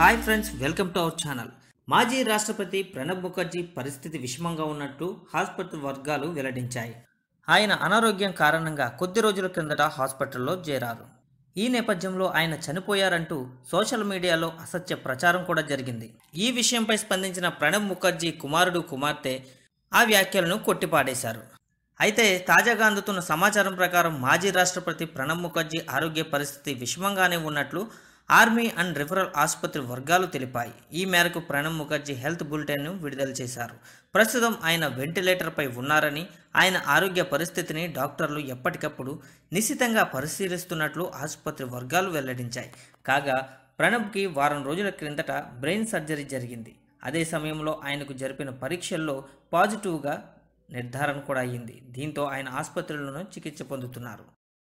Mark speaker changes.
Speaker 1: hi friends welcome to our channel మాజీ రాష్ట్రపతి ప్రణబ్ ముఖర్జీ పరిస్థితి విషమంగా ఉన్నట్టు హాస్పిటల్ వర్గాలు వెల్లడించాయి ఆయన అనారోగ్యం కారణంగా కొద్ది రోజుల కిందట హాస్పిటల్లో చేరారు ఈ నేపథ్యంలో ఆయన చనిపోయారంటూ సోషల్ మీడియాలో అసత్య ప్రచారం కూడా జరిగింది ఈ విషయంపై స్పందించిన ప్రణబ్ ముఖర్జీ కుమారుడు కుమార్తె ఆ వ్యాఖ్యలను కొట్టిపాడేశారు అయితే తాజాగా అందుతున్న సమాచారం ప్రకారం మాజీ రాష్ట్రపతి ప్రణబ్ ముఖర్జీ ఆరోగ్య పరిస్థితి విషమంగానే ఉన్నట్లు ఆర్మీ అండ్ రిఫరల్ ఆసుపత్రి వర్గాలు తెలిపాయి ఈ మేరకు ప్రణబ్ ముఖర్జీ హెల్త్ బులెటిన్ను విడుదల చేశారు ప్రస్తుతం ఆయన వెంటిలేటర్పై ఉన్నారని ఆయన ఆరోగ్య పరిస్థితిని డాక్టర్లు ఎప్పటికప్పుడు నిశితంగా పరిశీలిస్తున్నట్లు ఆసుపత్రి వర్గాలు వెల్లడించాయి కాగా ప్రణబ్కి వారం రోజుల క్రిందట బ్రెయిన్ సర్జరీ జరిగింది అదే సమయంలో ఆయనకు జరిపిన పరీక్షల్లో పాజిటివ్గా నిర్ధారణ కూడా అయ్యింది దీంతో ఆయన ఆసుపత్రిలోనూ చికిత్స పొందుతున్నారు